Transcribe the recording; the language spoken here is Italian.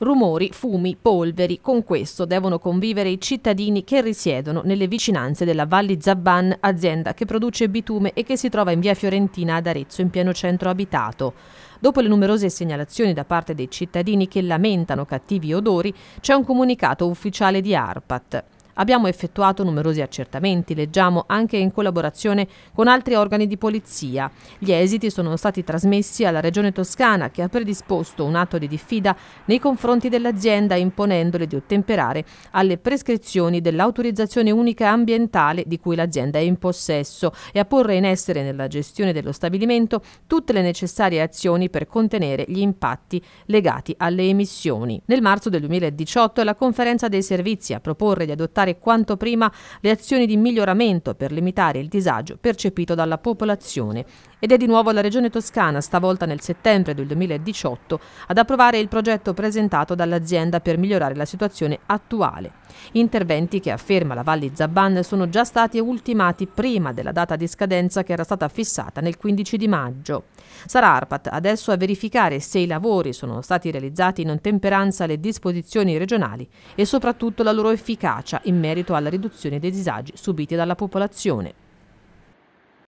Rumori, fumi, polveri, con questo devono convivere i cittadini che risiedono nelle vicinanze della Valli Zabban, azienda che produce bitume e che si trova in via Fiorentina ad Arezzo, in pieno centro abitato. Dopo le numerose segnalazioni da parte dei cittadini che lamentano cattivi odori, c'è un comunicato ufficiale di ARPAT. Abbiamo effettuato numerosi accertamenti, leggiamo anche in collaborazione con altri organi di polizia. Gli esiti sono stati trasmessi alla Regione Toscana che ha predisposto un atto di diffida nei confronti dell'azienda imponendole di ottemperare alle prescrizioni dell'autorizzazione unica ambientale di cui l'azienda è in possesso e a porre in essere nella gestione dello stabilimento tutte le necessarie azioni per contenere gli impatti legati alle emissioni. Nel marzo del 2018 è la conferenza dei servizi a proporre di adottare adottare quanto prima le azioni di miglioramento per limitare il disagio percepito dalla popolazione. Ed è di nuovo la Regione Toscana, stavolta nel settembre del 2018, ad approvare il progetto presentato dall'azienda per migliorare la situazione attuale. Interventi che, afferma la Valli Zaban, sono già stati ultimati prima della data di scadenza che era stata fissata nel 15 di maggio. Sarà ARPAT adesso a verificare se i lavori sono stati realizzati in ottemperanza alle disposizioni regionali e soprattutto la loro efficacia in merito alla riduzione dei disagi subiti dalla popolazione.